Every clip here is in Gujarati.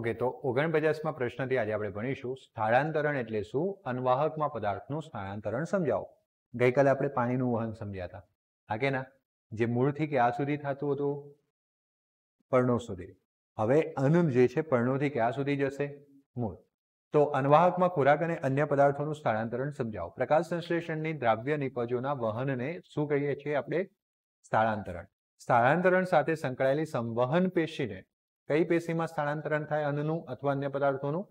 ઓકે તો ઓગણપચાસમાં પ્રશ્નથી આજે આપણે ભણીશું સ્થળાંતરણ એટલે શું અનવાહકમાં પદાર્થનું સ્થળાંતરણ સમજાવો ગઈકાલે આપણે પાણીનું વહન સમજ્યા હતા હા કે ના જે મૂળથી ક્યાં સુધી થતું હતું પર્ણો સુધી હવે અન્ન જે છે પર્ણોથી ક્યાં સુધી જશે મૂળ તો અનવાહકમાં ખોરાક અને અન્ય પદાર્થોનું સ્થળાંતરણ સમજાવો પ્રકાશ સંશ્લેષણની દ્રાવ્ય નિપજોના વહનને શું કહીએ છીએ આપણે સ્થળાંતરણ સ્થળાંતરણ સાથે સંકળાયેલી સંવહન પેશીને કઈ પેશીમાં સ્થળાંતરણ થાય અન્નનું અથવા અન્ય પદાર્થોનું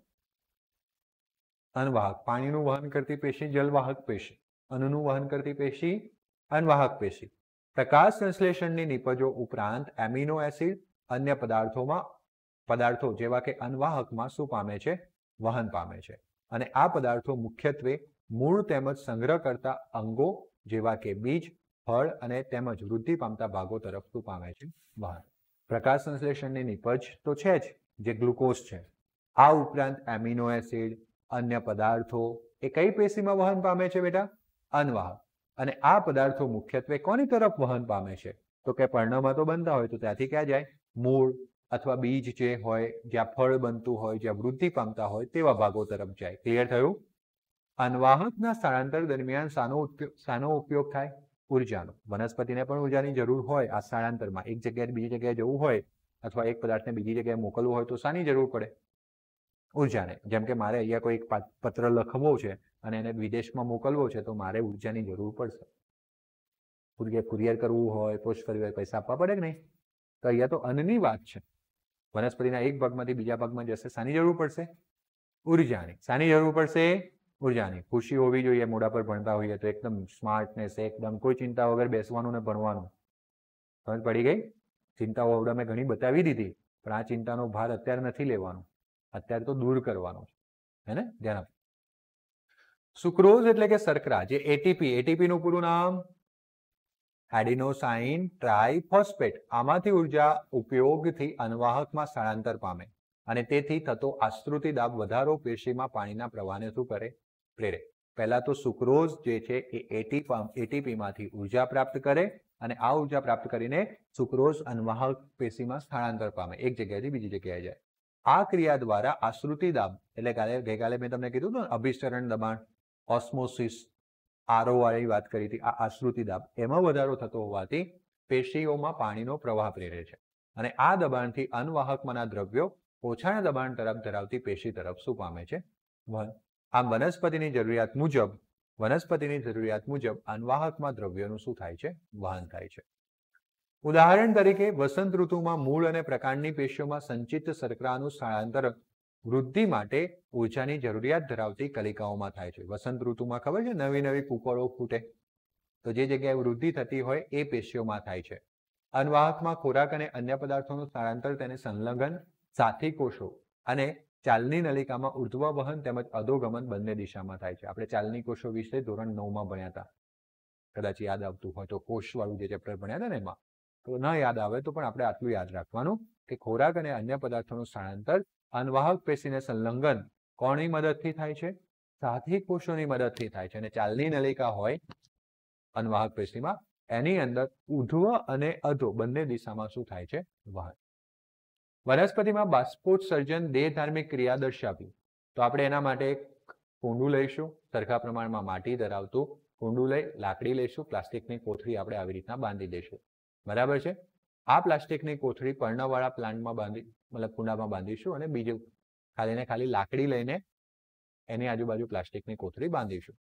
અન્નવાહક પાણીનું વહન કરતી પેશી જલવાહક પેશી અન્નનું વહન કરતી પેશી અન્નવાહક પેશી પ્રકાશ સંશ્લેષણની નિપજો ઉપરાંત એમિનો એસિડ અન્ય પદાર્થોમાં પદાર્થો જેવા કે અન્નવાહકમાં શું પામે છે વહન પામે છે અને આ પદાર્થો મુખ્યત્વે મૂળ તેમજ સંગ્રહ કરતા અંગો જેવા કે બીજ ફળ અને તેમજ વૃદ્ધિ પામતા ભાગો તરફ શું પામે છે વહન પ્રકાશ સંશ્લેષણની નિપજ તો છે જ જે ગ્લુકોઝ છે આ ઉપરાંત એમિનો એસિડ અન્ય પદાર્થો એ કઈ પેશીમાં વહન પામે છે બેટા અન્વાહક અને આ પદાર્થો મુખ્યત્વે કોની તરફ વહન પામે છે તો કે પર્ણમાં તો બનતા હોય તો ત્યાંથી ક્યાં જાય મૂળ અથવા બીજ જે હોય જ્યાં ફળ બનતું હોય જ્યાં વૃદ્ધિ પામતા હોય તેવા ભાગો તરફ જાય ક્લિયર થયું અનવાહકના સ્થળાંતર દરમિયાન શાનો સાનો ઉપયોગ થાય ઉર્જાનો વનસ્પતિને પણ ઉર્જાની જરૂર હોય આ સ્થળાંતરમાં એક જગ્યાએ બીજી જગ્યાએ જવું હોય અથવા એક પદાર્થને બીજી જગ્યાએ મોકલવું હોય તો શાની જરૂર પડે ઉર્જાને જેમ કે મારે અહીંયા કોઈ એક પત્ર લખવો છે અને એને વિદેશમાં મોકલવો છે તો મારે ઉર્જાની જરૂર પડશે કુરિયર કુરિયર કરવું હોય પોસ્ટ હોય પૈસા આપવા પડે કે નહીં તો અહીંયા તો અન્નની વાત છે વનસ્પતિના એક ભાગમાંથી બીજા ભાગમાં જશે શાની જરૂર પડશે ઉર્જાની શાની જરૂર પડશે ઉર્જાની ખુશી હોવી જોઈએ મોઢા પર ભણતા હોઈએ તો એકદમ સ્માર્ટનેસ એકદમ કોઈ ચિંતા વગર બેસવાનું ને ભણવાનું સમજ પડી ગઈ ચિંતાઓ હવે મેં ઘણી બતાવી દીધી પણ આ ચિંતાનો ભાર અત્યારે નથી લેવાનો અત્યારે તો દૂર કરવાનો છે હે ને ધ્યાન આપ સુક્રોઝ એટલે કે સરકરા જે એટીપી એટીપીનું પૂરું નામ એડિનોસાઇન ટ્રાઇફોસ્ફેટ આમાંથી ઉર્જા ઉપયોગથી અનવાહકમાં સ્થળાંતર પામે અને તેથી થતો આશ્રુતિ દાબ વધારો પેશીમાં પાણીના પ્રવાહને શું કરે પ્રેરે પહેલાં તો સુક્રોઝ જે છે એ એટીપા એટીપીમાંથી ઉર્જા પ્રાપ્ત કરે અને આ ઉર્જા પ્રાપ્ત કરીને સુક્રોઝ અનવાહક પેશીમાં સ્થળાંતર પામે એક જગ્યાએથી બીજી જગ્યાએ જાય આ ક્રિયા દ્વારા આશ્રુતિ દાબ એટલે કાલે ગઈકાલે મેં તમને કીધું હતું અભિસરણ દબાણ ઓસ્મોસિસ આરોવાળી વાત કરી હતી આ આશ્રુતિ દાબ એમાં વધારો થતો હોવાથી પેશીઓમાં પાણીનો પ્રવાહ પ્રેરે છે અને આ દબાણથી અનવાહકમાંના દ્રવ્યો ઓછાના દબાણ તરફ ધરાવતી પેશી તરફ શું પામે છે આમ વનસ્પતિની જરૂરિયાત મુજબ વનસ્પતિની જરૂરિયાત મુજબ અન્વાહકમાં દ્રવ્યનું શું થાય છે વહન થાય છે ઉદાહરણ તરીકે વસંત ઋતુમાં મૂળ અને પ્રકાંડની પેશીઓમાં સંચિત શર્કરાનું સ્થળાંતર વૃદ્ધિ માટે ઊર્જાની જરૂરિયાત ધરાવતી કલિકાઓમાં થાય છે વસંત ઋતુમાં ખબર છે નવી નવી કુકળો ફૂટે તો જે જગ્યાએ વૃદ્ધિ થતી હોય એ પેશીઓમાં થાય છે અન્વાહકમાં ખોરાક અને અન્ય પદાર્થોનું સ્થળાંતર તેને સંલગ્ન સાથી કોષો અને ચાલની નલિકામાં ઉર્ધ્વ વહન તેમજ અધોગમન બંને દિશામાં થાય છે આપણે ચાલની કોષો વિશે ધોરણ નવમાં ભણ્યા હતા કદાચ યાદ આવતું હોય તો કોષવાળું જે ચેપ્ટર ભણ્યા હતા ને એમાં તો ન યાદ આવે તો પણ આપણે આટલું યાદ રાખવાનું કે ખોરાક અને અન્ય પદાર્થોનું સ્થળાંતર અનવાહક પેશીને સંલગ્ન કોની મદદથી થાય છે સાથી કોષોની મદદથી થાય છે અને ચાલની નલિકા હોય અનવાહક પેશીમાં એની અંદર ઉધ્વ અને અધો બંને દિશામાં શું થાય છે વહન વનસ્પતિમાં બાષ્પોત્સર્જન સર્જન દેહ ધાર્મિક ક્રિયા દર્શાવી તો આપણે એના માટે એક કુંડું લઈશું સરખા પ્રમાણમાં માટી ધરાવતું કુંડું લઈ લાકડી લઈશું પ્લાસ્ટિકની કોથળી આપણે આવી રીતના બાંધી દઈશું બરાબર છે આ પ્લાસ્ટિકની કોથળી પર્ણવાળા પ્લાન્ટમાં બાંધી મતલબ કુંડામાં બાંધીશું અને બીજું ખાલી ખાલી લાકડી લઈને એની આજુબાજુ પ્લાસ્ટિકની કોથળી બાંધીશું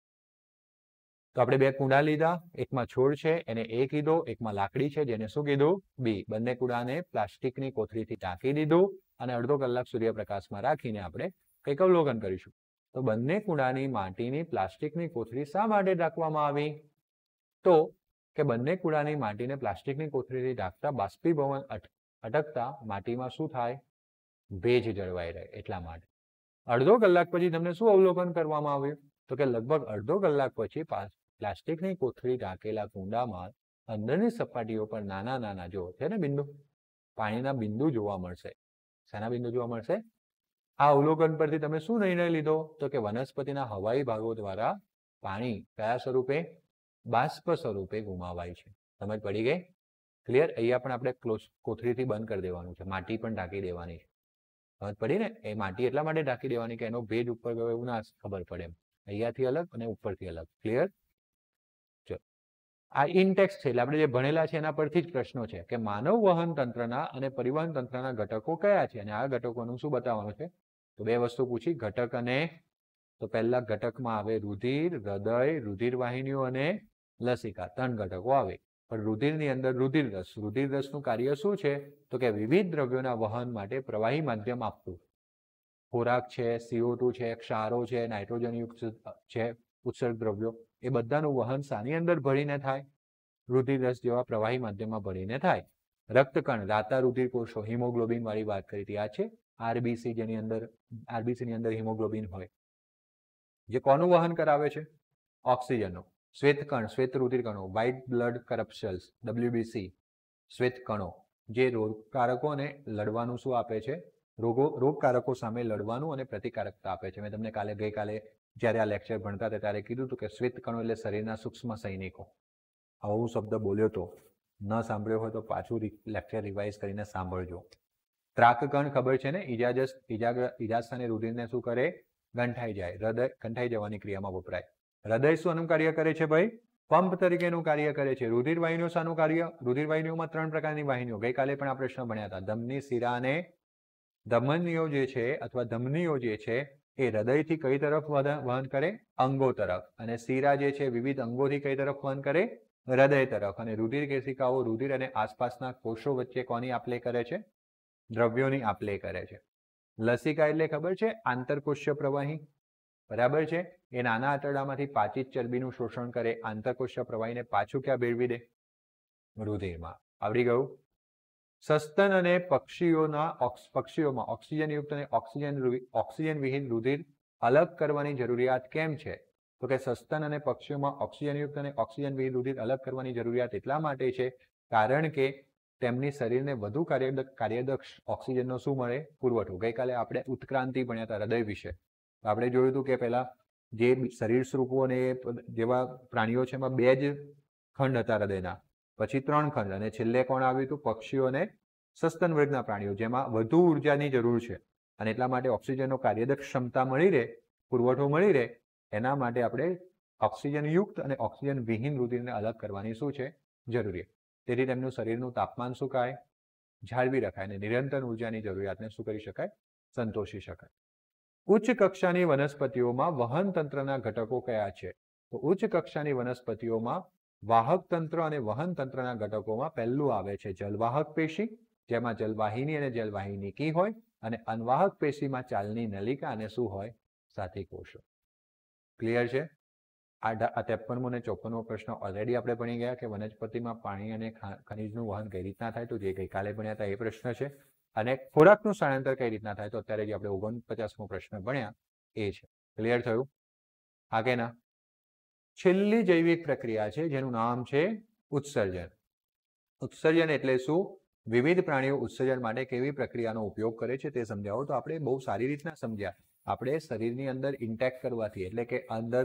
તો આપણે બે કુંડા લીધા એકમાં છોડ છે એને એ કીધો એકમાં લાકડી છે જેને શું કીધું બી બંને કુંડાને પ્લાસ્ટિકની કોથળીથી ઢાંકી દીધું અને અડધો કલાક સૂર્યપ્રકાશમાં રાખીને આપણે કંઈક અવલોકન કરીશું તો બંને કુંડાની માટીની પ્લાસ્ટિકની કોથળી શા માટે ઢાંકવામાં આવી તો કે બંને કુંડાની માટીને પ્લાસ્ટિકની કોથળીથી ઢાંકતા બાષ્પીભવન અટકતા માટીમાં શું થાય ભેજ જળવાઈ રહે એટલા માટે અડધો કલાક પછી તમને શું અવલોકન કરવામાં આવ્યું તો કે લગભગ અડધો કલાક પછી પ્લાસ્ટિકની કોથળી રાખેલા કુંડામાં અંદરની સપાટીઓ પર નાના નાના જો છે ને બિંદુ પાણીના બિંદુ જોવા મળશે શાના બિંદુ જોવા મળશે આ અવલોકન પરથી તમે શું નિર્ણય લીધો તો કે વનસ્પતિના હવાઈ ભાગો દ્વારા પાણી કયા સ્વરૂપે બાષ્પ સ્વરૂપે ગુમાવાય છે સમજ પડી ગઈ ક્લિયર અહીંયા પણ આપણે ક્લોઝ કોથળીથી બંધ કરી દેવાનું છે માટી પણ ઢાંકી દેવાની છે સમજ પડી ને એ માટી એટલા માટે ઢાંકી દેવાની કે એનો ભેજ ઉપર ગયો એવું ના ખબર પડે એમ અહીંયાથી અલગ અને ઉપરથી અલગ ક્લિયર આ ઇન્ટેક્સ છે એટલે આપણે જે ભણેલા છે એના પરથી જ પ્રશ્નો છે કે માનવ વહન તંત્રના અને પરિવહન તંત્રના ઘટકો કયા છે અને આ ઘટકોનું શું બતાવવાનું છે તો બે વસ્તુ પૂછી ઘટક અને તો પહેલા ઘટકમાં આવે રુધિર હૃદય રુધિર વાહિનીઓ અને લસિકા ત્રણ ઘટકો આવે પણ રુધિરની અંદર રુધિર રસ રુધિર રસનું કાર્ય શું છે તો કે વિવિધ દ્રવ્યોના વહન માટે પ્રવાહી માધ્યમ આપતું ખોરાક છે સીઓ છે ક્ષારો છે નાઇટ્રોજનયુક્ત છે ઉત્સર્ગ દ્રવ્યો એ બધાનું વહન શાની અંદર ભળીને થાય રુધિરરસ જેવા પ્રવાહી માધ્યમમાં ભળીને થાય રક્તકણ દાતા રુધિર કોષો હિમોગ્લોબિન વાળી વાત કરી હતી આ છે આરબીસી જેની અંદર આરબીસી ની અંદર હિમોગ્લોબિન હોય જે કોનું વહન કરાવે છે ઓક્સિજનનું શ્વેતકણ શ્વેત રુધિર કણો વ્હાઇટ બ્લડ કરપ્સલ્સ ડબ્લ્યુબીસી શ્વેતકણો જે રોગકારકોને લડવાનું શું આપે છે રોગો રોગકારકો સામે લડવાનું અને પ્રતિકારકતા આપે છે મેં તમને કાલે ગઈકાલે જ્યારે આ લેક્ચર ભણતા હતા ત્યારે કીધું હતું કે શ્વેત કણો એટલે શરીરના સૂક્ષ્મ સૈનિકો આવો હું શબ્દ બોલ્યો હતો ન સાંભળ્યો હોય તો પાછું લેક્ચર રિવાઇઝ કરીને સાંભળજો ત્રાકકણ ખબર છે ને ઇજાજસ ઇજા ઇજાસ્થાને રુધિરને શું કરે ગંઠાઈ જાય હૃદય ગંઠાઈ જવાની ક્રિયામાં વપરાય હૃદય શું કાર્ય કરે છે ભાઈ પંપ તરીકેનું કાર્ય કરે છે રુધિર વાહિનીઓ શાનું કાર્ય રુધિર વાહિનીઓમાં ત્રણ પ્રકારની વાહિનીઓ ગઈકાલે પણ આ પ્રશ્ન ભણ્યા હતા ધમની શિરા અને ધમનીઓ જે છે અથવા ધમનીઓ જે છે એ હૃદયથી કઈ તરફ વહન કરે અંગો તરફ અને શીરા જે છે વિવિધ અંગોથી કઈ તરફ વહન કરે હૃદય તરફ અને રુધિર કેશિકાઓ રુધિર અને આસપાસના કોષો વચ્ચે કોની આપલે કરે છે દ્રવ્યોની આપલે કરે છે લસિકા એટલે ખબર છે આંતરકોષીય પ્રવાહી બરાબર છે એ નાના આંતરડામાંથી પાચિત ચરબીનું શોષણ કરે આંતરકોષીય પ્રવાહીને પાછું ક્યાં ભેળવી દે રુધિરમાં આવડી ગયું સસ્તન અને પક્ષીઓના પક્ષીઓમાં ઓક્સિજનયુક્ત અને ઓક્સિજન ઓક્સિજન વિહીન રુધિર અલગ કરવાની જરૂરિયાત કેમ છે તો કે સસ્તન અને પક્ષીઓમાં ઓક્સિજનયુક્ત અને ઓક્સિજન વિહીન રુધિર અલગ કરવાની જરૂરિયાત એટલા માટે છે કારણ કે તેમની શરીરને વધુ કાર્યદક્ષ ઓક્સિજનનો શું મળે પુરવઠો ગઈકાલે આપણે ઉત્ક્રાંતિ ભણ્યા હતા હૃદય વિશે આપણે જોયું હતું કે પહેલાં જે શરીર સ્વરૂપો અને જેવા પ્રાણીઓ છે એમાં બે જ ખંડ હતા હૃદયના પછી ત્રણ ખંડ અને છેલ્લે કોણ આવ્યું હતું પક્ષીઓ અને સસ્તન વર્ગના પ્રાણીઓ જેમાં વધુ ઉર્જાની જરૂર છે અને એટલા માટે ઓક્સિજનનો કાર્યદક્ષ ક્ષમતા મળી રહે પુરવઠો મળી રહે એના માટે આપણે ઓક્સિજનયુક્ત અને ઓક્સિજન વિહીન રુધિરને અલગ કરવાની શું છે જરૂરી તેથી તેમનું શરીરનું તાપમાન સુકાય જાળવી રખાય અને નિરંતર ઉર્જાની જરૂરિયાતને શું કરી શકાય સંતોષી શકાય ઉચ્ચ કક્ષાની વનસ્પતિઓમાં વહન તંત્રના ઘટકો કયા છે તો ઉચ્ચ કક્ષાની વનસ્પતિઓમાં વાહક તંત્ર અને વહન તંત્રના ઘટકોમાં પહેલું આવે છે જલવાહક પેશી જેમાં જલવાહિની અને જલવાહિની કી હોય અને અનવાહક પેશીમાં ચાલની નલિકા અને શું હોય સાથી કોષો ક્લિયર છે આ ત્રેપનમો અને ચોપનમો પ્રશ્ન ઓલરેડી આપણે ભણી ગયા કે વનસ્પતિમાં પાણી અને ખનિજનું વહન કઈ રીતના થાય તો જે ગઈકાલે ભણ્યા હતા એ પ્રશ્ન છે અને ખોરાકનું સ્થળાંતર કઈ રીતના થાય તો અત્યારે જે આપણે ઓગણપચાસમો પ્રશ્ન ભણ્યા એ છે ક્લિયર થયું હા કે ના છેલ્લી જૈવિક પ્રક્રિયા છે જેનું નામ છે ઉત્સર્જન ઉત્સર્જન એટલે શું વિવિધ પ્રાણીઓ ઉત્સર્જન માટે કેવી પ્રક્રિયાનો ઉપયોગ કરે છે તે સમજાવો તો આપણે બહુ સારી રીતના સમજ્યા આપણે શરીરની અંદર ઇન્ટેક કરવાથી એટલે કે અંદર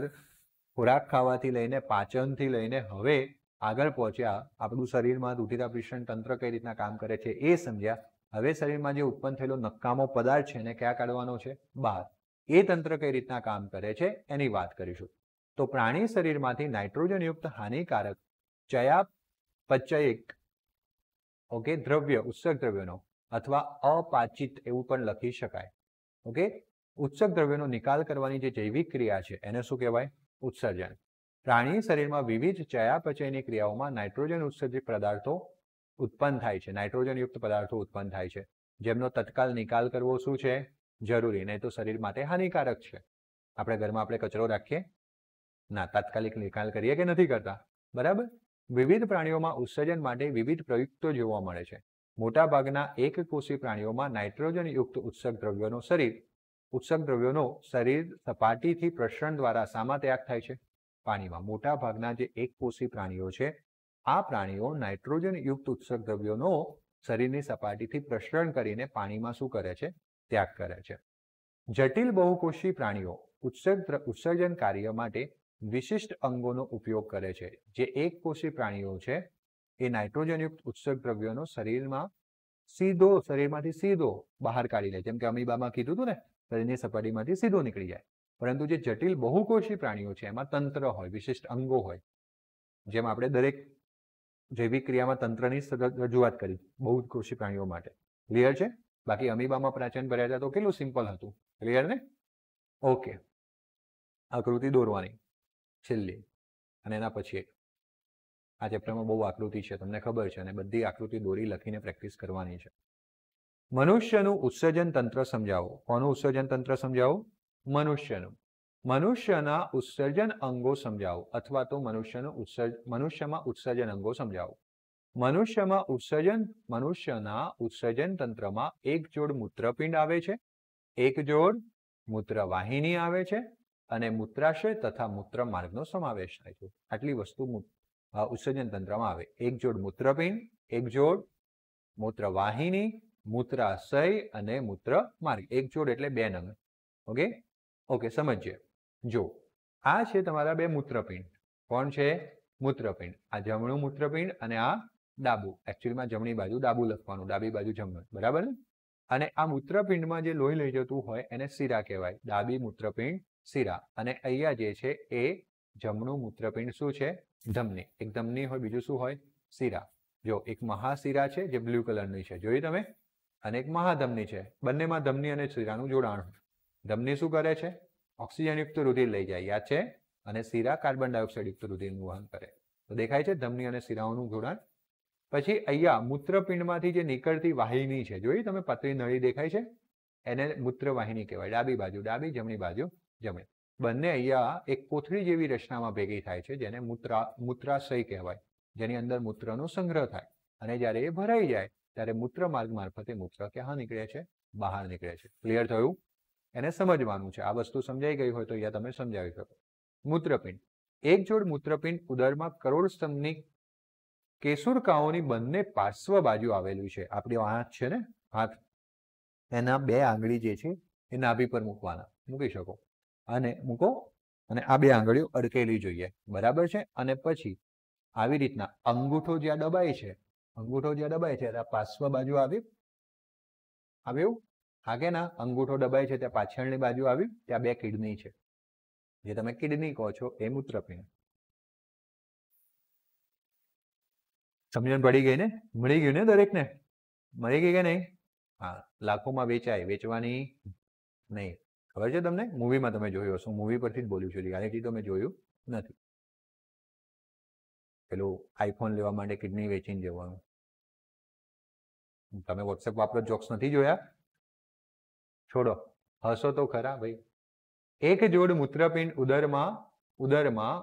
ખોરાક ખાવાથી લઈને પાચનથી લઈને હવે આગળ પહોંચ્યા આપણું શરીરમાં રૂધિરાભિષણ તંત્ર કઈ રીતના કામ કરે છે એ સમજ્યા હવે શરીરમાં જે ઉત્પન્ન થયેલો નકામો પદાર્થ છે એને ક્યાં કાઢવાનો છે બહાર એ તંત્ર કઈ રીતના કામ કરે છે એની વાત કરીશું તો પ્રાણી શરીરમાંથી નાઇટ્રોજનયુક્ત હાનિકારક ચયાપચયિક ઓકે દ્રવ્ય ઉત્સર્ગ દ્રવ્યનો અથવા અપાચિત એવું પણ લખી શકાય ઓકે ઉત્સર્ગ દ્રવ્યનો નિકાલ કરવાની જે જૈવિક ક્રિયા છે એને શું કહેવાય ઉત્સર્જન પ્રાણી શરીરમાં વિવિધ ચયાપચયની ક્રિયાઓમાં નાઇટ્રોજન ઉત્સર્જિત પદાર્થો ઉત્પન્ન થાય છે નાઇટ્રોજનયુક્ત પદાર્થો ઉત્પન્ન થાય છે જેમનો તત્કાલ નિકાલ કરવો શું છે જરૂરી નહીં તો શરીર માટે હાનિકારક છે આપણે ઘરમાં આપણે કચરો રાખીએ ના તાત્કાલિક નિકાલ કરીએ કે નથી કરતા બરાબર વિવિધ પ્રાણીઓમાં ઉત્સર્જન માટે વિવિધ પ્રયુક્તો જોવા મળે છે મોટાભાગના એક કોષી પ્રાણીઓમાં નાઇટ્રોજનયુક્ત ઉત્સર્ગ દ્રવ્યોનો શરીર ઉત્સર્ગ દ્રવ્યોનો શરીર સપાટીથી પ્રસરણ દ્વારા શામાં ત્યાગ થાય છે પાણીમાં મોટાભાગના જે એક કોષી પ્રાણીઓ છે આ પ્રાણીઓ નાઇટ્રોજનયુક્ત ઉત્સર્ગ દ્રવ્યોનો શરીરની સપાટીથી પ્રસરણ કરીને પાણીમાં શું કરે છે ત્યાગ કરે છે જટિલ બહુકોષી પ્રાણીઓ ઉત્સર્ગ ઉત્સર્જન કાર્ય માટે વિશિષ્ટ અંગોનો ઉપયોગ કરે છે જે એક કોષી પ્રાણીઓ છે એ નાઇટ્રોજનયુક્ત ઉત્સર્ગ દ્રવ્યોનો શરીરમાં સીધો શરીરમાંથી સીધો બહાર કાઢી લે જેમ કે અમીબામાં કીધું હતું ને શરીરની સપાટીમાંથી સીધો નીકળી જાય પરંતુ જે જટિલ બહુકોષી પ્રાણીઓ છે એમાં તંત્ર હોય વિશિષ્ટ અંગો હોય જેમ આપણે દરેક જૈવિક ક્રિયામાં તંત્રની રજૂઆત કરી બહુકોષી પ્રાણીઓ માટે ક્લિયર છે બાકી અમીબામાં પ્રાચીન ભર્યા હતા તો કેટલું સિમ્પલ હતું ક્લિયર ને ઓકે આકૃતિ દોરવાની છેલ્લી અને એના પછી એક આ ચેપ્ટરમાં બહુ આકૃતિ છે તમને ખબર છે અને બધી આકૃતિ દોરી લખીને પ્રેક્ટિસ કરવાની છે મનુષ્યનું ઉત્સર્જન તંત્ર સમજાવો કોનું ઉત્સર્જન તંત્ર સમજાવો મનુષ્યનું મનુષ્યના ઉત્સર્જન અંગો સમજાવો અથવા તો મનુષ્યનું ઉત્સર્જ મનુષ્યમાં ઉત્સર્જન અંગો સમજાવો મનુષ્યમાં ઉત્સર્જન મનુષ્યના ઉત્સર્જન તંત્રમાં એક જોડ મૂત્રપિંડ આવે છે એક જોડ મૂત્રવાહિની આવે છે અને મૂત્રાશય તથા મૂત્ર માર્ગનો સમાવેશ થાય છે આટલી વસ્તુ ઉત્સર્જન તંત્રમાં આવે એક જોડ મૂત્રપિંડ એક જોડ મૂત્રવાહિની મૂત્રાશય અને મૂત્ર માર્ગ એક જોડ એટલે બે નંગ ઓકે ઓકે સમજીએ જો આ છે તમારા બે મૂત્રપિંડ કોણ છે મૂત્રપિંડ આ જમણું મૂત્રપિંડ અને આ ડાબુ એકચ્યુઅલીમાં જમણી બાજુ ડાબુ લખવાનું ડાબી બાજુ જમણું બરાબર ને અને આ મૂત્રપિંડમાં જે લોહી લઈ જતું હોય એને શીરા કહેવાય ડાબી મૂત્રપિંડ શીરા અને અહીંયા જે છે એ જમણું મૂત્રપિંડ શું છે ધમની એક ધમની હોય બીજું શું હોય શીરા જો એક મહાશીરા છે જે બ્લુ કલરની છે જોઈ તમે અને એક મહાધમની છે બંનેમાં ધમની અને શીરાનું જોડાણ ધમની શું કરે છે ઓક્સિજનયુક્ત રુધિર લઈ જાય યાદ છે અને શીરા કાર્બન ડાયોક્સાઇડયુક્ત રુધિરનું વહન કરે તો દેખાય છે ધમની અને શીરાઓનું જોડાણ પછી અહીંયા મૂત્રપિંડમાંથી જે નીકળતી વાહિની છે જોઈ તમે પતરી નળી દેખાય છે એને મૂત્રવાહિની કહેવાય ડાબી બાજુ ડાબી જમણી બાજુ જમણી બંને અહીંયા એક કોથળી જેવી રચનામાં ભેગી થાય છે જેને મૂત્રા મૂત્રાશય કહેવાય જેની અંદર મૂત્રનો સંગ્રહ થાય અને જ્યારે એ ભરાઈ જાય ત્યારે મૂત્ર માર્ગ મારફતે મૂત્ર ક્યાં નીકળે છે બહાર નીકળે છે ક્લિયર થયું એને સમજવાનું છે આ વસ્તુ સમજાઈ ગઈ હોય તો અહીંયા તમે સમજાવી શકો મૂત્રપિંડ એક જોડ મૂત્રપિંડ ઉદરમાં કરોડ સ્તંભની કેસુરકાઓની બંને પાર્શ્વ બાજુ આવેલું છે આપણી આંખ છે ને હાથ એના બે આંગળી જે છે એ નાભી પર મૂકવાના મૂકી શકો અને મૂકો અને આ બે આંગળીઓ અડકેલી જોઈએ બરાબર છે અને પછી આવી રીતના અંગૂઠો જ્યાં દબાય છે અંગૂઠો જ્યાં દબાય છે ત્યાં પાર્શ્વ બાજુ આવી આવ્યું આગેના અંગૂઠો દબાય છે ત્યાં પાછળની બાજુ આવી ત્યાં બે કિડની છે જે તમે કિડની કહો છો એ મૂત્રપિંડ સમજણ પડી ગઈ ને મળી ગયું ને દરેકને મળી ગઈ કે નહીં હા લાખોમાં વેચાય વેચવાની નહીં ખબર છે તમને મૂવીમાં તમે જોયું હશો મૂવી પરથી જ બોલ્યું છું રિયાલિટી તો મેં જોયું નથી પેલું આઈફોન લેવા માટે કિડની વેચીને જવાનું તમે વોટ્સએપ વાપરો જોક્સ નથી જોયા છોડો હસો તો ખરા ભાઈ એક જોડ મૂત્રપિંડ ઉદરમાં ઉદરમાં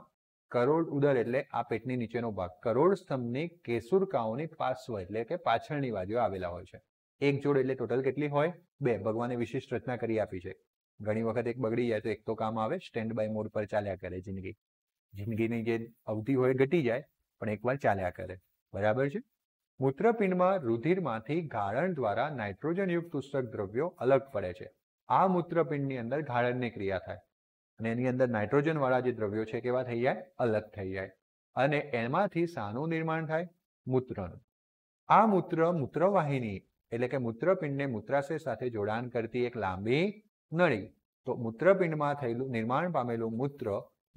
કરોડ ઉદર એટલે આ પેટની નીચેનો ભાગ કરોડ સ્તંભની કેસુરકાઓની પાર્શ્વ એટલે કે પાછળની બાજુ આવેલા હોય છે એક જોડ એટલે ટોટલ કેટલી હોય બે ભગવાને વિશિષ્ટ રચના કરી આપી છે ઘણી વખત એક બગડી જાય તો એક તો કામ આવે સ્ટેન્ડ બાય મોડ પર ચાલ્યા કરે જિંદગી જિંદગીની જે અવધિ હોય ઘટી જાય પણ એકવાર ચાલ્યા કરે બરાબર છે મૂત્રપિંડમાં રુધિરમાંથી ગાળણ દ્વારા નાઇટ્રોજનયુક્ત ઉત્સક દ્રવ્યો અલગ પડે છે આ મૂત્રપિંડની અંદર ગાળણની ક્રિયા થાય અને એની અંદર નાઇટ્રોજનવાળા જે દ્રવ્યો છે કેવા થઈ જાય અલગ થઈ જાય અને એમાંથી સાનું નિર્માણ થાય મૂત્રનું આ મૂત્ર મૂત્રવાહિની એટલે કે મૂત્રપિંડને મૂત્રાશય સાથે જોડાણ કરતી એક લાંબી નળી તો મૂત્રપિંડમાં થયેલું નિર્માણ પામેલું મૂત્ર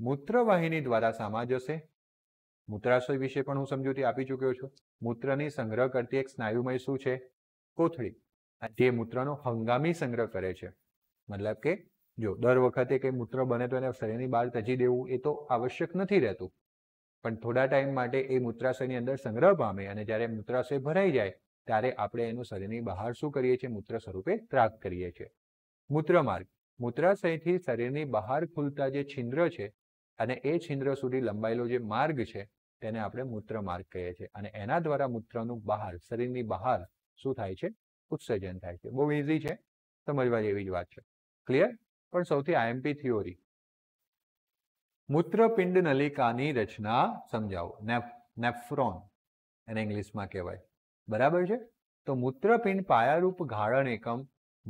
મૂત્રવાહિની દ્વારા સામા જશે મૂત્રાશય વિશે પણ હું સમજૂતી આપી ચૂક્યો છું મૂત્રની સંગ્રહ કરતી એક સ્નાયુમય શું છે કોથળી જે મૂત્રનો હંગામી સંગ્રહ કરે છે મતલબ કે જો દર વખતે કંઈ મૂત્ર બને તો એને શરીરની બહાર તજી દેવું એ તો આવશ્યક નથી રહેતું પણ થોડા ટાઈમ માટે એ મૂત્રાશયની અંદર સંગ્રહ પામે અને જ્યારે મૂત્રાશય ભરાઈ જાય ત્યારે આપણે એનું શરીરની બહાર શું કરીએ છીએ મૂત્ર સ્વરૂપે ત્રાગ કરીએ છીએ મૂત્રમાર્ગ મૂત્રાશયથી શરીરની બહાર ખુલતા જે છિદ્ર છે અને એ છિદ્ર સુધી લંબાયેલો જે માર્ગ છે તેને આપણે મૂત્રમાર્ગ કહીએ છીએ અને એના દ્વારા મૂત્રનું બહાર શરીરની બહાર શું થાય છે ઉત્સર્જન થાય છે બહુ ઇઝી છે સમજવા જેવી જ વાત છે ક્લિયર પણ સૌથી આઈએમપી થિયોરી મૂત્રપિંડ નલિકાની રચના સમજાવો નેફ્રોન એને ઇંગ્લિશમાં કહેવાય બરાબર છે તો મૂત્રપિંડ પાયારૂપ ગાળણ એકમ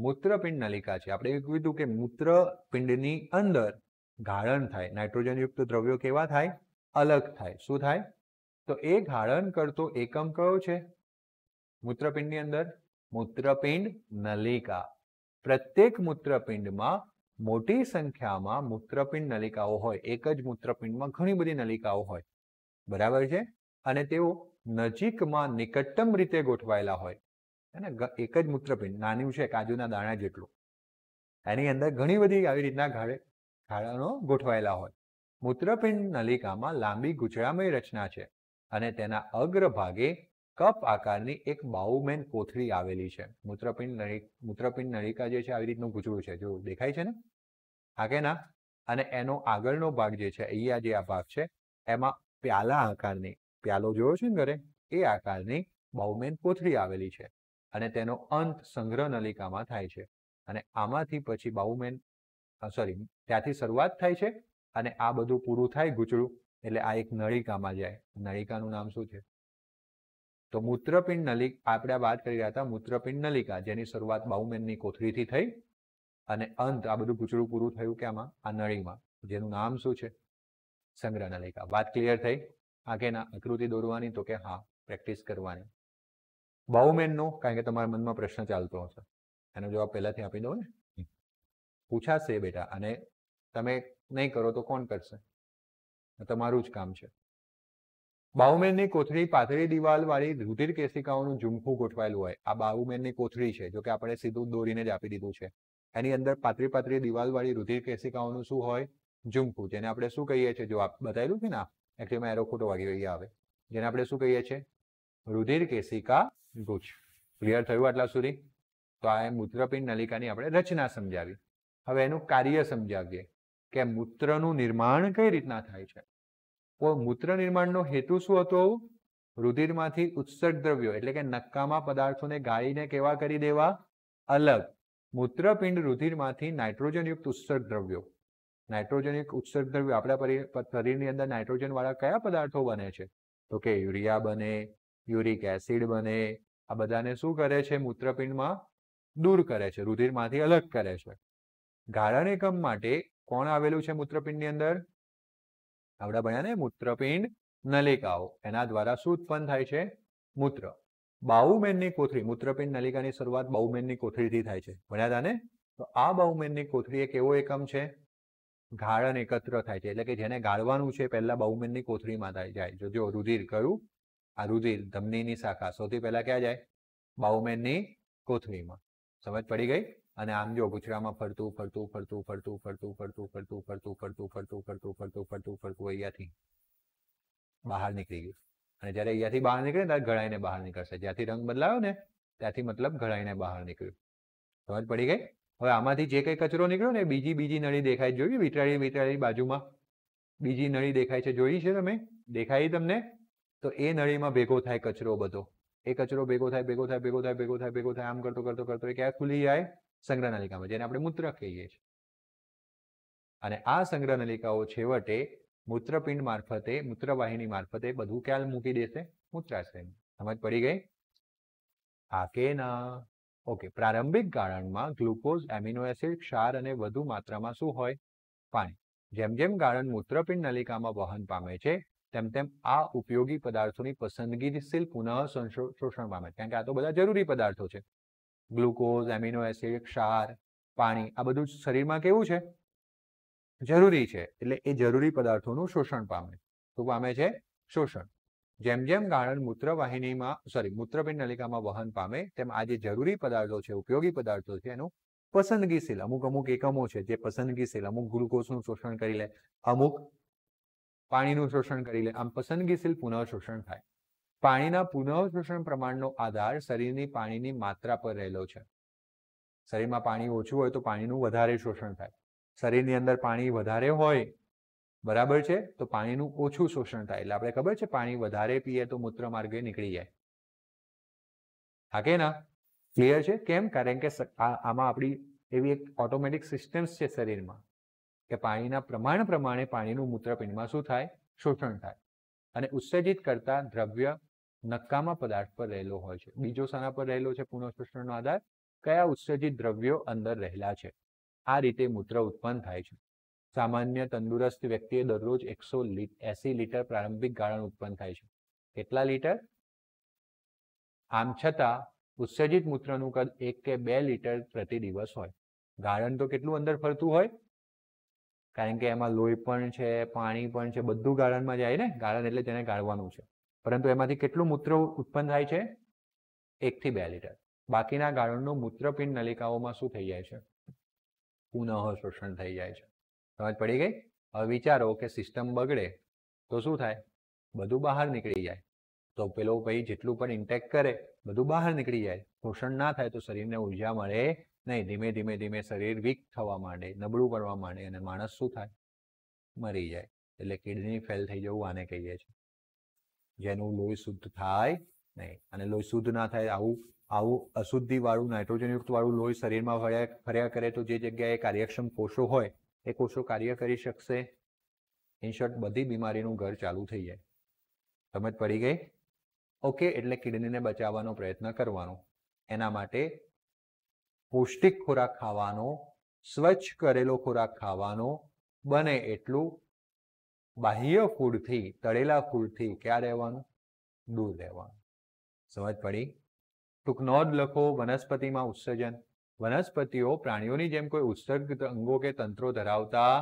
મૂત્રપિંડ નલિકા છે આપણે એવું કીધું કે મૂત્રપિંડની અંદર ગાળણ થાય નાઇટ્રોજનયુક્ત દ્રવ્યો કેવા થાય અલગ થાય શું થાય તો એ ગાળણ કરતો એકમ કયો છે મૂત્રપિંડની અંદર મૂત્રપિંડ નલિકા પ્રત્યેક મૂત્રપિંડમાં મોટી સંખ્યામાં મૂત્રપિંડ નલિકાઓ હોય એક જ મૂત્રપિંડમાં ઘણી બધી નલિકાઓ હોય બરાબર છે અને તેઓ નજીકમાં નિકટતમ રીતે ગોઠવાયેલા હોય અને એક જ મૂત્રપિંડ નાનું છે કાજુના દાણા જેટલું એની અંદર ઘણી બધી આવી રીતના ઘાડે ગાળાનો ગોઠવાયેલા હોય મૂત્રપિંડ નલિકામાં લાંબી ગુચળામય રચના છે અને તેના અગ્રભાગે કપ આકારની એક બાઉમેન કોથળી આવેલી છે મૂત્રપિંડ નળી મૂત્રપિંડ નળિકા જે છે આવી રીતનું ગુજરું છે જો દેખાય છે ને હા કે ના અને એનો આગળનો ભાગ જે છે અહીંયા જે આ ભાગ છે એમાં પ્યાલા આકારની પ્યાલો જોયો છે ને ઘરે એ આકારની બાઉમેન કોથળી આવેલી છે અને તેનો અંત સંગ્રહ નલિકામાં થાય છે અને આમાંથી પછી બાઉમેન સોરી ત્યાંથી શરૂઆત થાય છે અને આ બધું પૂરું થાય ગુચડું એટલે આ એક નળિકામાં જાય નળિકાનું નામ શું છે તો મૂત્રપિંડ નલિક આપણે વાત કરી રહ્યા હતા મૂત્રપિંડ નલિકા જેની શરૂઆત બાઉમેનની કોથળીથી થઈ અને અંત આ બધું પૂછડું પૂરું થયું કે આમાં આ નળીમાં જેનું નામ શું છે સંગ્રહ નલિકા વાત ક્લિયર થઈ આગેના આકૃતિ દોરવાની તો કે હા પ્રેક્ટિસ કરવાની બાઉમેનનો કારણ કે તમારા મનમાં પ્રશ્ન ચાલતો હશે એનો જવાબ પહેલાથી આપી દો ને પૂછાશે બેટા અને તમે નહીં કરો તો કોણ કરશે તમારું જ કામ છે બાહુમેનની કોથળી પાતળી દિવાલવાળી રુધિર કેસિકાઓનું ઝુમખું ગોઠવાયેલું હોય આ બાહુમેનની કોથળી છે જો કે આપણે સીધું દોરીને જ આપી દીધું છે એની અંદર પાતળી પાતળી દિવાલવાળી રુધિર કેસિકાઓનું શું હોય ઝુમખું જેને આપણે શું કહીએ છીએ જો આપ બતાવેલું છે ને એકચ્યુઅલીમાં એરો ખોટો વાગી ગઈ આવે જેને આપણે શું કહીએ છીએ રુધિર કેસિકા ગુચ્છ ક્લિયર થયું આટલા સુધી તો આ મૂત્રપિંડ નલિકાની આપણે રચના સમજાવી હવે એનું કાર્ય સમજાવીએ કે મૂત્રનું નિર્માણ કઈ રીતના થાય છે મૂત્ર નિર્માણનો હેતુ શું હતો રુધિરમાંથી ઉત્સર્ગ દ્રવ્યો એટલે કે નક્કામાં પદાર્થોને ગાળીને કેવા કરી દેવા અલગ મૂત્રપિંડ રુધિરમાંથી નાઇટ્રોજનયુક્ત ઉત્સર્ગ દ્રવ્યો નાઇટ્રોજનયુક્ત ઉત્સર્ગ દ્રવ્યો આપણા શરીરની અંદર નાઇટ્રોજનવાળા કયા પદાર્થો બને છે તો કે યુરિયા બને યુરિક એસિડ બને આ બધાને શું કરે છે મૂત્રપિંડમાં દૂર કરે છે રુધિરમાંથી અલગ કરે છે ગાળણ એકમ માટે કોણ આવેલું છે મૂત્રપિંડની અંદર આપણા ભણ્યા ને મૂત્રપિંડ નલિકાઓ એના દ્વારા શું ઉત્પન્ન થાય છે મૂત્ર બાઉમેનની કોથળી મૂત્રપિંડ નલિકાની શરૂઆત બાઉમેનની કોથળીથી થાય છે ભણ્યા હતા ને તો આ બાઉમેનની કોથળી એક એવો એકમ છે ગાળણ એકત્ર થાય છે એટલે કે જેને ગાળવાનું છે પહેલા બાઉમેનની કોથળીમાં થાય જાય જો જો રુધિર કયું આ રુધિર ધમનીની શાખા સૌથી પહેલા ક્યાં જાય બાઉમેનની કોથળીમાં સમજ પડી ગઈ અને આમ જો પૂછડામાં ફરતું ફરતું ફરતું ફરતું ફરતું ફરતું ફરતું ફરતું ફરતું ફરતું ફરતું ફરતું ફરતું ફરતું અહીંયાથી બહાર નીકળી ગયું અને જ્યારે અહીંયાથી બહાર નીકળે ત્યારે ઘડાઈને બહાર નીકળશે જ્યાંથી રંગ બદલાયો ને ત્યાંથી મતલબ ઘડાઈને બહાર નીકળ્યું સમજ પડી ગઈ હવે આમાંથી જે કંઈ કચરો નીકળ્યો ને બીજી બીજી નળી દેખાય જોયું વિતરાળી વિતરાળી બાજુમાં બીજી નળી દેખાય છે જોઈ છે તમે દેખાય તમને તો એ નળીમાં ભેગો થાય કચરો બધો એ કચરો ભેગો થાય ભેગો થાય ભેગો થાય ભેગો થાય ભેગો થાય આમ કરતો કરતો કરતો એ ક્યાં ખુલી જાય સંગ્રહનલિકામાં જેને આપણે મૂત્ર કહીએ છીએ અને આ સંગ્રહનલિકાઓ છેવટે મૂત્રપિંડ મારફતે મૂત્રવાહિની મારફતે બધું ક્યાં મૂકી દેશે મૂત્રાશયમાં સમજ પડી ગઈ હા કે ના ઓકે પ્રારંભિક ગાળણમાં ગ્લુકોઝ એમિનો એસિડ ક્ષાર અને વધુ માત્રામાં શું હોય પાણી જેમ જેમ ગાળણ મૂત્રપિંડ નલિકામાં વહન પામે છે તેમ તેમ આ ઉપયોગી પદાર્થોની પસંદગીશીલ પુનઃ શોષણ પામે છે કારણ કે આ તો બધા જરૂરી પદાર્થો છે ગ્લુકોઝ એમિનો એસિડ ક્ષાર પાણી આ બધું શરીરમાં કેવું છે જરૂરી છે એટલે એ જરૂરી પદાર્થોનું શોષણ પામે શું પામે છે શોષણ જેમ જેમ ગાળણ મૂત્રવાહિનીમાં સોરી મૂત્રપિંડ નલિકામાં વહન પામે તેમ આ જે જરૂરી પદાર્થો છે ઉપયોગી પદાર્થો છે એનું પસંદગીશીલ અમુક અમુક એકમો છે જે પસંદગીશીલ અમુક ગ્લુકોઝનું શોષણ કરી લે અમુક પાણીનું શોષણ કરી લે આમ પસંદગીશીલ શોષણ થાય પાણીના પુનઃશોષણ પ્રમાણનો આધાર શરીરની પાણીની માત્રા પર રહેલો છે શરીરમાં પાણી ઓછું હોય તો પાણીનું વધારે શોષણ થાય શરીરની અંદર પાણી વધારે હોય બરાબર છે તો પાણીનું ઓછું શોષણ થાય એટલે આપણે ખબર છે પાણી વધારે પીએ તો મૂત્ર માર્ગે નીકળી જાય હા કે ના ક્લિયર છે કેમ કારણ કે આમાં આપણી એવી એક ઓટોમેટિક સિસ્ટમ્સ છે શરીરમાં કે પાણીના પ્રમાણ પ્રમાણે પાણીનું મૂત્રપિંડમાં શું થાય શોષણ થાય અને ઉત્સર્જિત કરતા દ્રવ્ય નક્કામાં પદાર્થ પર રહેલો હોય છે બીજો શાના પર રહેલો છે પુનઃશોષણનો આધાર કયા ઉત્સર્જિત દ્રવ્યો અંદર રહેલા છે આ રીતે મૂત્ર ઉત્પન્ન થાય છે સામાન્ય તંદુરસ્ત વ્યક્તિએ દરરોજ એકસો એસી લીટર પ્રારંભિક ગાળણ ઉત્પન્ન થાય છે કેટલા લીટર આમ છતાં ઉત્સર્જિત મૂત્રનું કદ એક કે બે લીટર પ્રતિ દિવસ હોય ગાળણ તો કેટલું અંદર ફરતું હોય કારણ કે એમાં લોહી પણ છે પાણી પણ છે બધું ગાળણમાં જાય ને ગાળણ એટલે તેને ગાળવાનું છે પરંતુ એમાંથી કેટલું મૂત્ર ઉત્પન્ન થાય છે એકથી બે લીટર બાકીના ગાળણનું મૂત્રપિંડ નલિકાઓમાં શું થઈ જાય છે પુનઃ શોષણ થઈ જાય છે સમજ પડી ગઈ હવે વિચારો કે સિસ્ટમ બગડે તો શું થાય બધું બહાર નીકળી જાય તો પેલો ભાઈ જેટલું પણ ઇન્ટેક કરે બધું બહાર નીકળી જાય શોષણ ના થાય તો શરીરને ઉર્જા મળે નહીં ધીમે ધીમે ધીમે શરીર વીક થવા માંડે નબળું પડવા માંડે અને માણસ શું થાય મરી જાય એટલે કિડની ફેલ થઈ જવું આને કહીએ છીએ જેનું લોહી શુદ્ધ થાય નહીં અને લોહી શુદ્ધ ના થાય આવું આવું અશુદ્ધિ વાળું નાઇટ્રોજનયુક્ત વાળું લોહી શરીરમાં ફર્યા ફર્યા કરે તો જે જગ્યાએ કાર્યક્ષમ કોષો હોય એ કોષો કાર્ય કરી શકશે ઇનશોર્ટ બધી બીમારીનું ઘર ચાલુ થઈ જાય સમજ પડી ગઈ ઓકે એટલે કિડનીને બચાવવાનો પ્રયત્ન કરવાનો એના માટે પૌષ્ટિક ખોરાક ખાવાનો સ્વચ્છ કરેલો ખોરાક ખાવાનો બને એટલું બાહ્ય ફૂડથી તળેલા ફૂડથી ક્યાં રહેવાનું દૂર રહેવાનું સમજ પડી ટૂંકનો નોંધ લખો વનસ્પતિમાં ઉત્સર્જન વનસ્પતિઓ પ્રાણીઓની જેમ કોઈ ઉત્સર્ગ અંગો કે તંત્રો ધરાવતા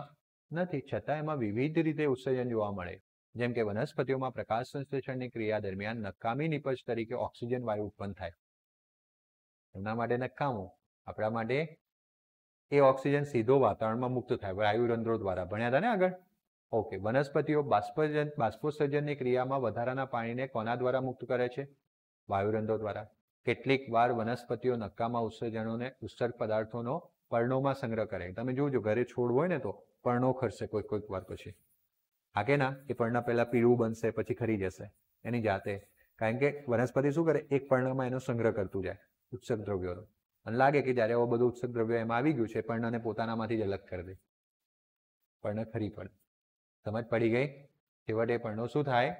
નથી છતાં એમાં વિવિધ રીતે ઉત્સર્જન જોવા મળે જેમ કે વનસ્પતિઓમાં પ્રકાશ સંશ્લેષણની ક્રિયા દરમિયાન નકામી નિપજ તરીકે ઓક્સિજન વાયુ ઉત્પન્ન થાય એમના માટે નકામું આપણા માટે એ ઓક્સિજન સીધો વાતાવરણમાં મુક્ત થાય વાયુ વાયુરંધ્રો દ્વારા ભણ્યા હતા ને આગળ ઓકે વનસ્પતિઓ બાષ્પજન બાષ્પોત્સર્જનની ક્રિયામાં વધારાના પાણીને કોના દ્વારા મુક્ત કરે છે વાયુરંધો દ્વારા કેટલીક વાર વનસ્પતિઓ નક્કામાં ઉત્સર્જનોને ઉત્સર્ગ પદાર્થોનો પર્ણોમાં સંગ્રહ કરે તમે જોજો ઘરે છોડ હોય ને તો પર્ણો ખરશે કોઈક કોઈક વાર પછી આગે ના એ પર્ણ પહેલાં પીળું બનશે પછી ખરી જશે એની જાતે કારણ કે વનસ્પતિ શું કરે એક પર્ણમાં એનો સંગ્રહ કરતું જાય ઉત્સર્ગ દ્રવ્યોનો અને લાગે કે જ્યારે આવું બધું ઉત્સર્ગ દ્રવ્ય એમાં આવી ગયું છે પર્ણને પોતાનામાંથી જ અલગ કરી દે પર્ણ ખરી પડે સમજ પડી ગઈ છેવટે પર્ણો શું થાય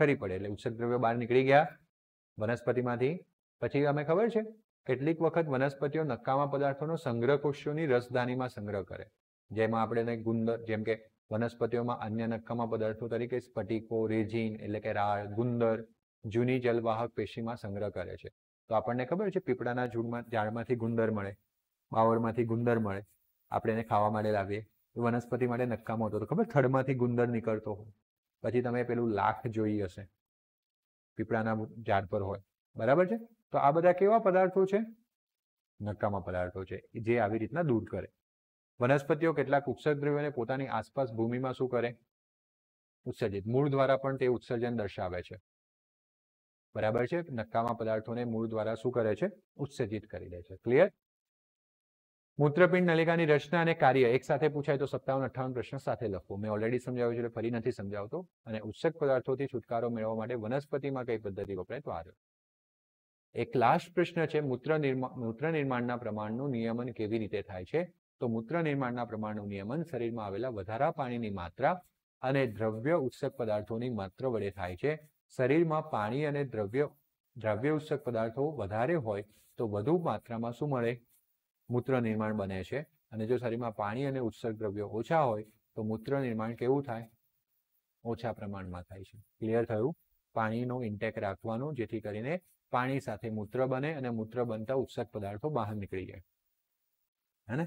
ખરી પડે એટલે ઉત્સર્ગ દ્રવ્યો બહાર નીકળી ગયા વનસ્પતિમાંથી પછી અમે ખબર છે કેટલીક વખત વનસ્પતિઓ નકામા પદાર્થોનો સંગ્રહ કોષોની રસધાનીમાં સંગ્રહ કરે જેમાં આપણે ગુંદર જેમ કે વનસ્પતિઓમાં અન્ય નક્કામાં પદાર્થો તરીકે સ્ફટિકો રેજીન એટલે કે રાળ ગુંદર જૂની જલવાહક પેશીમાં સંગ્રહ કરે છે તો આપણને ખબર છે પીપળાના ઝૂડમાં ઝાડમાંથી ગુંદર મળે બાવળમાંથી ગુંદર મળે આપણે એને ખાવા માટે લાવીએ એ વનસ્પતિ માટે નક્કામો હતો ખબર થડમાંથી ગુંદર નીકળતો હોય પછી તમે પેલું લાખ જોઈ હશે પીપળાના ઝાડ પર હોય બરાબર છે તો આ બધા કેવા પદાર્થો છે નક્કામા પદાર્થો છે જે આવી રીતના દૂર કરે વનસ્પતિઓ કેટલાક ઉત્સર્ગ દ્રવ્યોને પોતાની આસપાસ ભૂમિમાં શું કરે ઉત્સર્જિત મૂળ દ્વારા પણ તે ઉત્સર્જન દર્શાવે છે બરાબર છે નક્કામાં પદાર્થોને મૂળ દ્વારા શું કરે છે ઉત્સર્જિત કરી દે છે ક્લિયર મૂત્રપિંડ નલિકાની રચના અને કાર્ય એક સાથે પૂછાય તો સત્તાવન અઠાવન પ્રશ્ન સાથે લખો મેં ઓલરેડી સમજાવ્યું છે ફરી નથી સમજાવતો અને ઉત્સક પદાર્થોથી છુટકારો મેળવવા માટે વનસ્પતિમાં કઈ પદ્ધતિ વપરાય તો આ એક લાસ્ટ પ્રશ્ન છે મૂત્ર નિર્માણ મૂત્ર નિર્માણના પ્રમાણનું નિયમન કેવી રીતે થાય છે તો મૂત્ર નિર્માણના પ્રમાણનું નિયમન શરીરમાં આવેલા વધારા પાણીની માત્રા અને દ્રવ્ય ઉત્સક પદાર્થોની માત્ર વડે થાય છે શરીરમાં પાણી અને દ્રવ્ય દ્રવ્ય ઉત્સક પદાર્થો વધારે હોય તો વધુ માત્રામાં શું મળે મૂત્ર નિર્માણ બને છે અને જો શરીરમાં પાણી અને ઉત્સર્ગ દ્રવ્યો ઓછા હોય તો મૂત્ર નિર્માણ કેવું થાય ઓછા પ્રમાણમાં થાય છે ક્લિયર થયું પાણીનો ઇન્ટેક રાખવાનું જેથી કરીને પાણી સાથે મૂત્ર બને અને મૂત્ર બનતા ઉત્સર્ગ પદાર્થો બહાર નીકળી જાય હે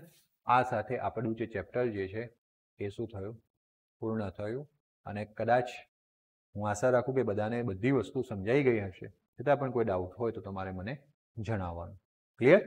આ સાથે આપણું જે ચેપ્ટર જે છે એ શું થયું પૂર્ણ થયું અને કદાચ હું આશા રાખું કે બધાને બધી વસ્તુ સમજાઈ ગઈ હશે છતાં પણ કોઈ ડાઉટ હોય તો તમારે મને જણાવવાનું ક્લિયર